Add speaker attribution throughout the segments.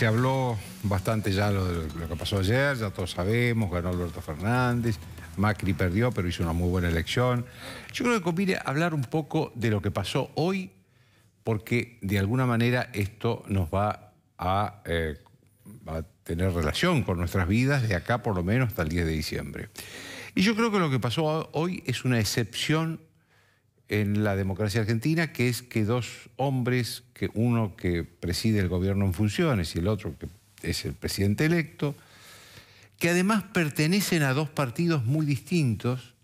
Speaker 1: Se habló bastante ya lo, de lo que pasó ayer, ya todos sabemos, ganó Alberto Fernández, Macri perdió, pero hizo una muy buena elección. Yo creo que conviene hablar un poco de lo que pasó hoy, porque de alguna manera esto nos va a, eh, va a tener relación con nuestras vidas de acá por lo menos hasta el 10 de diciembre. Y yo creo que lo que pasó hoy es una excepción en la democracia argentina, que es que dos hombres, que uno que preside el gobierno en funciones y el otro que es el presidente electo, que además pertenecen a dos partidos muy distintos,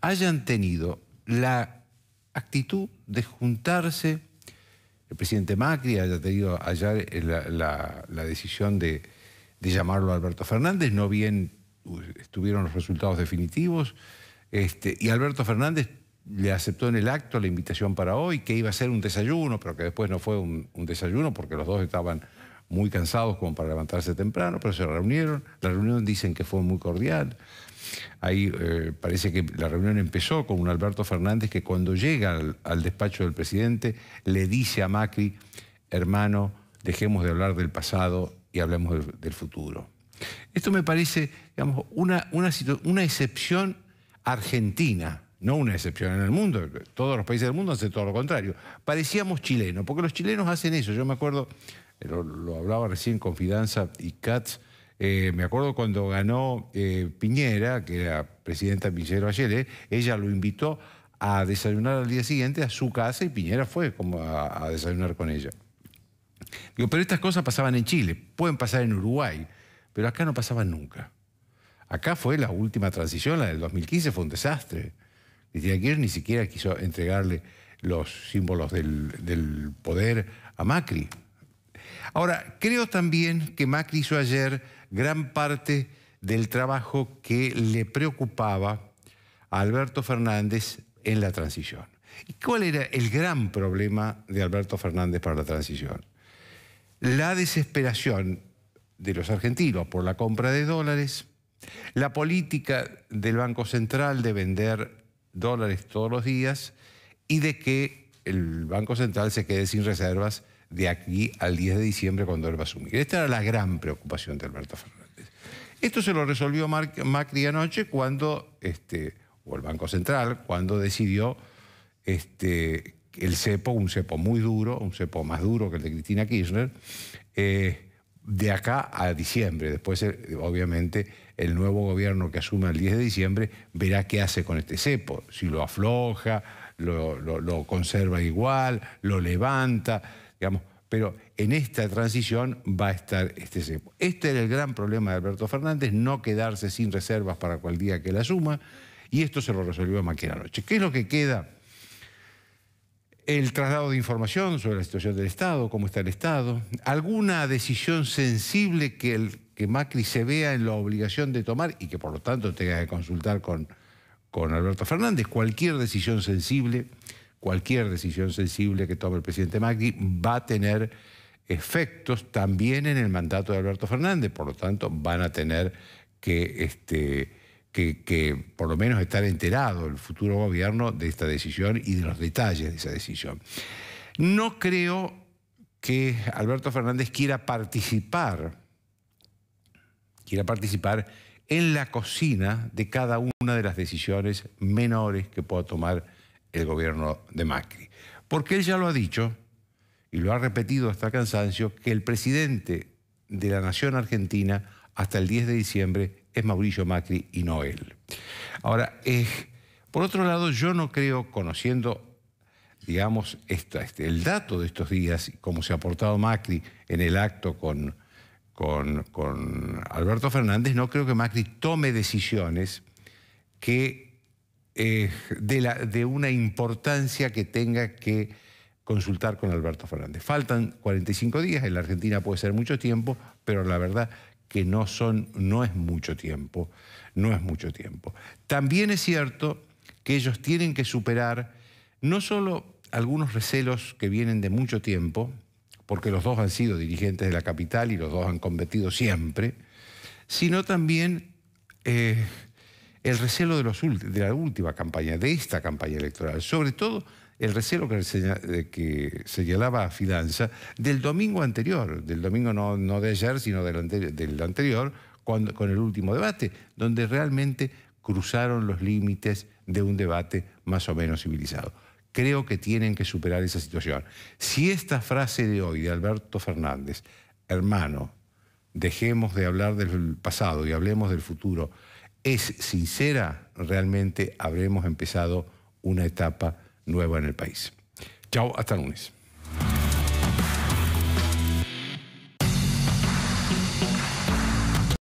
Speaker 1: hayan tenido la actitud de juntarse, el presidente Macri haya tenido allá eh, la, decisión de, llamarlo Alberto Fernández, no bien estuvieron los resultados definitivos, este, y Alberto Fernández le aceptó en el acto la invitación para hoy, que iba a ser un desayuno, pero que después no fue un, desayuno porque los dos estaban muy cansados como para levantarse temprano, pero se reunieron. La reunión dicen que fue muy cordial. Ahí eh, parece que la reunión empezó con un Alberto Fernández que cuando llega al, despacho del presidente le dice a Macri, hermano, dejemos de hablar del pasado y hablemos del, futuro. Esto me parece, digamos, una, una excepción argentina no una excepción en el mundo, todos los países del mundo hacen todo lo contrario. Parecíamos chilenos, porque los chilenos hacen eso. Yo me acuerdo, eh, lo, hablaba recién con Fidanza y Katz, eh, me acuerdo cuando ganó eh, Piñera, que era presidenta Villero ayer, ella lo invitó a desayunar al día siguiente a su casa y Piñera fue como a, a desayunar con ella. Digo, pero estas cosas pasaban en Chile, pueden pasar en Uruguay, pero acá no pasaban nunca. Acá fue la última transición, la del 2015, fue un desastre ni siquiera quiso entregarle los símbolos del, del poder a Macri. Ahora, creo también que Macri hizo ayer gran parte del trabajo que le preocupaba a Alberto Fernández en la transición. ¿Y cuál era el gran problema de Alberto Fernández para la transición? La desesperación de los argentinos por la compra de dólares, la política del Banco Central de vender dólares todos los días y de que el Banco Central se quede sin reservas de aquí al 10 de diciembre cuando él va a asumir. Esta era la gran preocupación de Alberto Fernández. Esto se lo resolvió Macri anoche cuando, este, o el Banco Central, cuando decidió este, el cepo, un cepo muy duro, un cepo más duro que el de Cristina Kirchner, eh, de acá a diciembre. Después, eh, obviamente, el nuevo gobierno que asuma el 10 de diciembre verá qué hace con este cepo, si lo afloja, lo, conserva igual, lo levanta, digamos. Pero en esta transición va a estar este cepo. Este era el gran problema de Alberto Fernández, no quedarse sin reservas para cual día que la suma, y esto se lo resolvió Maquia Noche. ¿Qué es lo que queda? el traslado de información sobre la situación del Estado, cómo está el Estado, alguna decisión sensible que, el, que Macri se vea en la obligación de tomar y que por lo tanto tenga que consultar con, con Alberto Fernández. Cualquier decisión sensible, cualquier decisión sensible que tome el presidente Macri va a tener efectos también en el mandato de Alberto Fernández, por lo tanto van a tener que... Este, que, por lo menos estar enterado el futuro gobierno de esta decisión y de los detalles de esa decisión. No creo que Alberto Fernández quiera participar, quiera participar en la cocina de cada una de las decisiones menores que pueda tomar el gobierno de Macri. Porque él ya lo ha dicho y lo ha repetido hasta cansancio, que el presidente de la Nación Argentina hasta el 10 de diciembre es Mauricio Macri y no él. Ahora, por otro lado, yo no creo, conociendo, digamos, este, el dato de estos días, como se ha portado Macri en el acto con, con, Alberto Fernández, no creo que Macri tome decisiones que eh, de, la, de una importancia que tenga que consultar con Alberto Fernández. Faltan 45 días, en la Argentina puede ser mucho tiempo, pero la verdad que no, son, no es mucho tiempo, no es mucho tiempo. También es cierto que ellos tienen que superar no solo algunos recelos que vienen de mucho tiempo, porque los dos han sido dirigentes de la capital y los dos han competido siempre, sino también eh, el recelo de, de la última campaña, de esta campaña electoral, sobre todo el recelo que, señalaba a Fidanza del domingo anterior, del domingo no, de ayer, sino del, anterior, con el último debate, donde realmente cruzaron los límites de un debate más o menos civilizado. Creo que tienen que superar esa situación. Si esta frase de hoy de Alberto Fernández, hermano, dejemos de hablar del pasado y hablemos del futuro, es sincera, realmente habremos empezado una etapa nueva en el país. Chao, hasta lunes.